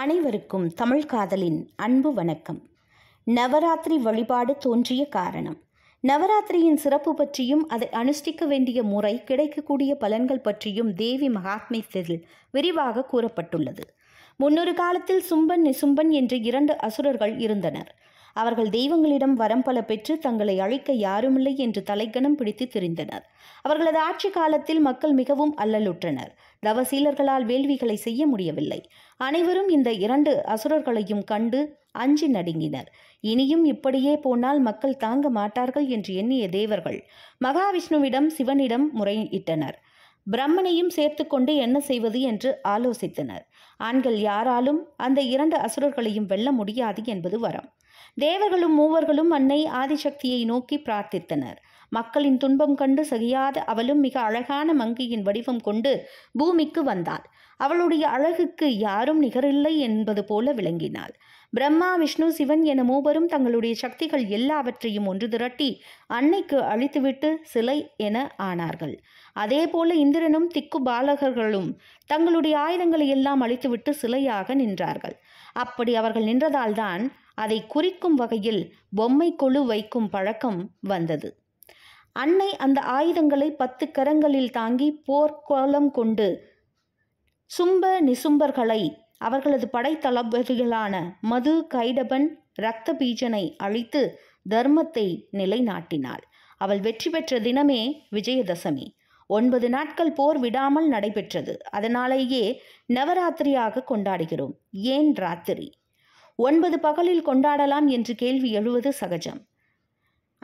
அனைவருக்கும் தமிழ் காதலின் அன்பு வணக்கம் நவராத்திரி வழிபாடு தோன்றிய காரணம் நவராத்திரியின் சிறப்பு பற்றியும் அதை அனுஷ்டிக்க வேண்டிய முறை கிடைக்கக்கூடிய பலன்கள் பற்றியும் தேவி மகாத்மியத்தில் விரிவாக கூறப்பட்டுள்ளது முன்னொரு காலத்தில் சும்பன் நிசும்பன் என்ற இரண்டு அசுரர்கள் இருந்தனர் அவர்கள் தெய்வங்களிடம் வரம் பல பெற்று தங்களை அழைக்க யாருமில்லை என்று தலைக்கணம் பிடித்து திரிந்தனர் அவர்களது ஆட்சி காலத்தில் மக்கள் மிகவும் அல்லலுற்றனர் தவசீலர்களால் வேள்விகளை செய்ய முடியவில்லை அனைவரும் இந்த இரண்டு அசுரர்களையும் கண்டு அஞ்சி நடுங்கினர் இனியும் இப்படியே போனால் மக்கள் தாங்க மாட்டார்கள் என்று எண்ணிய தேவர்கள் மகாவிஷ்ணுவிடம் சிவனிடம் முறையிட்டனர் பிரம்மனையும் சேர்த்து கொண்டு என்ன செய்வது என்று ஆலோசித்தனர் ஆண்கள் யாராலும் அந்த இரண்டு அசுரர்களையும் வெல்ல முடியாது என்பது வரம் தேவர்களும் மூவர்களும் அன்னை ஆதிசக்தியை நோக்கி பிரார்த்தித்தனர் மக்களின் துன்பம் கண்டு சகியாத அவளும் மிக அழகான மங்கையின் வடிவம் கொண்டு பூமிக்கு வந்தாள் அவளுடைய அழகுக்கு யாரும் நிகரில்லை என்பது போல விளங்கினாள் பிரம்மா விஷ்ணு சிவன் என மூவரும் தங்களுடைய சக்திகள் எல்லாவற்றையும் ஒன்று திரட்டி அன்னைக்கு அழித்துவிட்டு சிலை என ஆனார்கள் அதேபோல இந்திரனும் திக்கு பாலகர்களும் தங்களுடைய ஆயுதங்களை எல்லாம் அழித்துவிட்டு சிலையாக நின்றார்கள் அப்படி அவர்கள் நின்றதால்தான் அதை குறிக்கும் வகையில் பொம்மை கொழு வைக்கும் பழக்கம் வந்தது அன்னை அந்த ஆயுதங்களை பத்து கரங்களில் தாங்கி போர்க்கோலம் கொண்டு சும்ப நிசும்பர்களை அவர்களது படைத்தளபதிகளான மது கைடபன் இரத்த பீஜனை அழித்து தர்மத்தை நிலைநாட்டினாள் அவள் வெற்றி பெற்ற தினமே விஜயதசமி ஒன்பது நாட்கள் போர் விடாமல் நடைபெற்றது அதனாலேயே நவராத்திரியாக கொண்டாடுகிறோம் ஏன் ராத்திரி ஒன்பது பகலில் கொண்டாடலாம் என்று கேள்வி எழுவது சகஜம்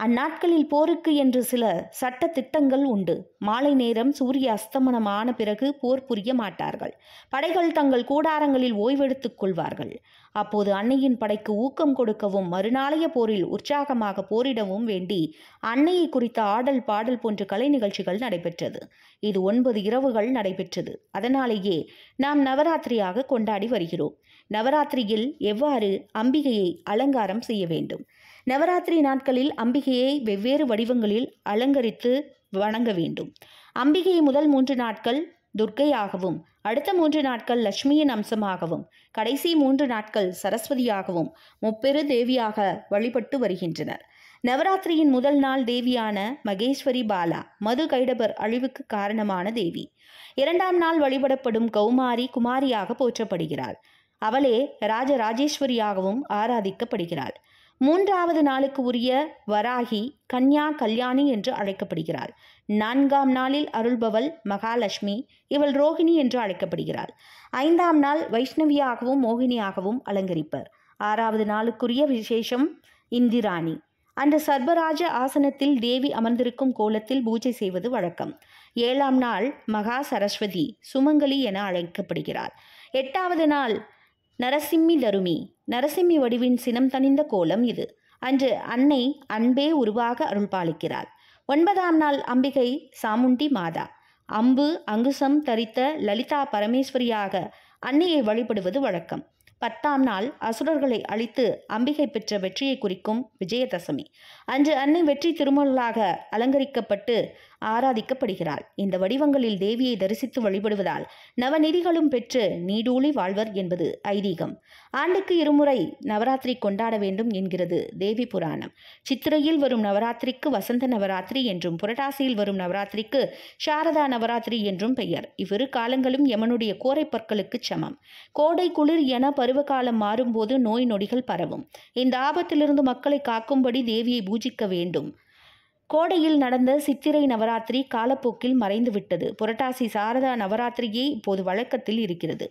அந்நாட்களில் போருக்கு என்று சில சட்ட திட்டங்கள் உண்டு மாலை நேரம் சூரிய அஸ்தமனமான பிறகு போர் புரிய மாட்டார்கள் படைகள் தங்கள் கூடாரங்களில் ஓய்வெடுத்துக் கொள்வார்கள் அப்போது அன்னையின் படைக்கு ஊக்கம் கொடுக்கவும் மறுநாளைய போரில் உற்சாகமாக போரிடவும் வேண்டி அன்னையை குறித்த ஆடல் பாடல் போன்ற கலை நிகழ்ச்சிகள் நடைபெற்றது இது ஒன்பது இரவுகள் நடைபெற்றது அதனாலேயே நாம் நவராத்திரியாக கொண்டாடி வருகிறோம் நவராத்திரியில் எவ்வாறு அம்பிகையை அலங்காரம் செய்ய வேண்டும் நவராத்திரி நாட்களில் அம்பிகையை வெவ்வேறு வடிவங்களில் அலங்கரித்து வணங்க வேண்டும் அம்பிகையை முதல் மூன்று நாட்கள் துர்க்கையாகவும் அடுத்த மூன்று நாட்கள் லட்சுமியின் அம்சமாகவும் கடைசி மூன்று நாட்கள் சரஸ்வதியாகவும் முப்பெரு தேவியாக வழிபட்டு வருகின்றனர் நவராத்திரியின் முதல் நாள் தேவியான மகேஸ்வரி பாலா மது கைடபர் அழிவுக்கு காரணமான தேவி இரண்டாம் நாள் வழிபடப்படும் கௌமாரி குமாரியாக போற்றப்படுகிறாள் அவளே ராஜராஜேஸ்வரியாகவும் ஆராதிக்கப்படுகிறாள் மூன்றாவது நாளுக்கு உரிய வராகி கன்யா கல்யாணி என்று அழைக்கப்படுகிறாள் நான்காம் நாளில் அருள்பவள் மகாலட்சுமி இவள் ரோகிணி என்று அழைக்கப்படுகிறாள் ஐந்தாம் நாள் வைஷ்ணவியாகவும் மோகினியாகவும் அலங்கரிப்பர் ஆறாவது நாளுக்குரிய விசேஷம் இந்திராணி அன்று சர்வராஜ ஆசனத்தில் தேவி அமர்ந்திருக்கும் கோலத்தில் பூஜை செய்வது வழக்கம் ஏழாம் நாள் மகா சரஸ்வதி சுமங்கலி என அழைக்கப்படுகிறார் எட்டாவது நாள் நரசிம்மி தருமி நரசிம்மி வடிவின் சினம் தணிந்த கோலம் இது அன்று அன்னை அன்பே உருவாக அருள்பாலிக்கிறாள் ஒன்பதாம் நாள் அம்பிகை சாமுண்டி மாதா அம்பு அங்குசம் தரித்த லலிதா பரமேஸ்வரியாக அன்னையை வழிபடுவது வழக்கம் பத்தாம் நாள் அசுரர்களை அழித்து அம்பிகை பெற்ற வெற்றியை குறிக்கும் விஜயதசமி அன்று அன்னை வெற்றி திருமணங்களாக அலங்கரிக்கப்பட்டு ஆராதிக்கப்படுகிறாள் இந்த வடிவங்களில் தேவியை தரிசித்து வழிபடுவதால் நவநிதிகளும் பெற்று நீடூழி வாழ்வர் என்பது ஐதீகம் ஆண்டுக்கு இருமுறை நவராத்திரி கொண்டாட வேண்டும் என்கிறது தேவி புராணம் சித்திரையில் வரும் நவராத்திரிக்கு வசந்த நவராத்திரி என்றும் புரட்டாசியில் வரும் நவராத்திரிக்கு சாரதா நவராத்திரி என்றும் பெயர் இவ்விரு காலங்களும் யமனுடைய கோரை பற்களுக்கு சமம் கோடை குளிர் என பருவகாலம் மாறும்போது நோய் நொடிகள் பரவும் இந்த ஆபத்திலிருந்து மக்களை காக்கும்படி தேவியை பூஜிக்க வேண்டும் கோடையில் நடந்த சித்திரை நவராத்திரி காலப்போக்கில் மறைந்துவிட்டது புரட்டாசி சாரதா நவராத்திரியே இப்போது வழக்கத்தில் இருக்கிறது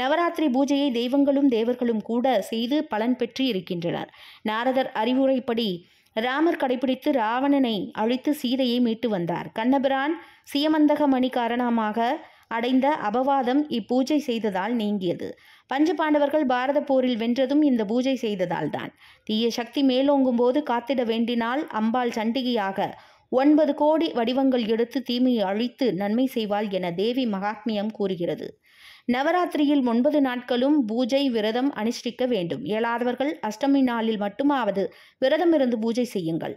நவராத்திரி பூஜையை தெய்வங்களும் தேவர்களும் கூட செய்து பலன் பெற்று இருக்கின்றனர் நாரதர் அறிவுரைப்படி ராமர் கடைபிடித்து ராவணனை அழித்து சீதையை மீட்டு வந்தார் கண்ணபிரான் சியமந்தக மணி காரணமாக அடைந்த அபவாதம் இப்பூஜை செய்ததால் நீங்கியது பஞ்ச பாண்டவர்கள் பாரத போரில் வென்றதும் இந்த பூஜை செய்ததால் தான் தீய சக்தி மேலோங்கும் போது காத்திட வேண்டினால் அம்பாள் சண்டிகையாக ஒன்பது கோடி வடிவங்கள் எடுத்து தீமையை அழித்து நன்மை செய்வாள் என தேவி மகாத்மியம் கூறுகிறது நவராத்திரியில் ஒன்பது நாட்களும் பூஜை விரதம் அனுஷ்டிக்க வேண்டும் இயலாதவர்கள் அஷ்டமி நாளில் மட்டுமாவது விரதம் இருந்து பூஜை செய்யுங்கள்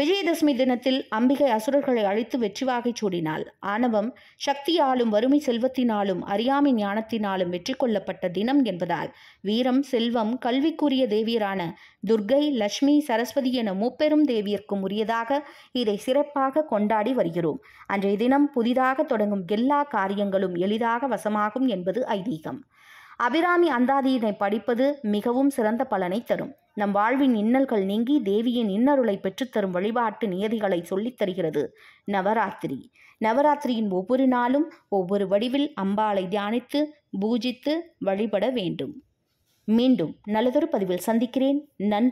விஜயதசமி தினத்தில் அம்பிகை அசுரர்களை அழித்து வெற்றிவாகை சூடினாள் ஆணவம் சக்தியாலும் வறுமை செல்வத்தினாலும் அறியாமை ஞானத்தினாலும் வெற்றி கொள்ளப்பட்ட தினம் என்பதால் வீரம் செல்வம் கல்விக்குரிய தேவியரான துர்கை லட்சுமி சரஸ்வதி என முப்பெரும் தேவியர்க்கும் உரியதாக இதை சிறப்பாக கொண்டாடி வருகிறோம் அன்றைய தினம் புதிதாக தொடங்கும் எல்லா காரியங்களும் எளிதாக வசமாகும் என்பது ஐதீகம் அபிராமி அந்தாதியினை படிப்பது மிகவும் சிறந்த பலனை தரும் நம் வாழ்வின் இன்னல்கள் நீங்கி தேவியின் இன்னருளை பெற்றுத்தரும் வழிபாட்டு நியதிகளை சொல்லித் தருகிறது நவராத்திரி நவராத்திரியின் ஒவ்வொரு நாளும் ஒவ்வொரு வடிவில் அம்பாளை தியானித்து பூஜித்து வழிபட வேண்டும் மீண்டும் நல்லதொரு பதிவில் சந்திக்கிறேன் நன்றி